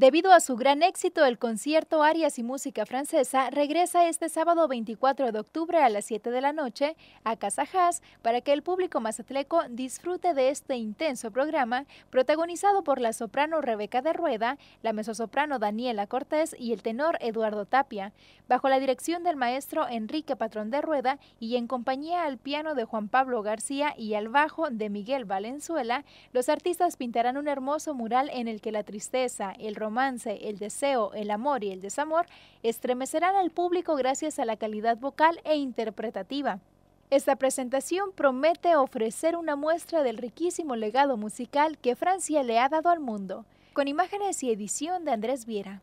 Debido a su gran éxito, el concierto Arias y Música Francesa regresa este sábado 24 de octubre a las 7 de la noche a Casa Haas para que el público mazatleco disfrute de este intenso programa protagonizado por la soprano Rebeca de Rueda, la mezzosoprano Daniela Cortés y el tenor Eduardo Tapia, bajo la dirección del maestro Enrique Patrón de Rueda y en compañía al piano de Juan Pablo García y al bajo de Miguel Valenzuela, los artistas pintarán un hermoso mural en el que la tristeza, el romance romance, el deseo, el amor y el desamor estremecerán al público gracias a la calidad vocal e interpretativa. Esta presentación promete ofrecer una muestra del riquísimo legado musical que Francia le ha dado al mundo, con imágenes y edición de Andrés Viera.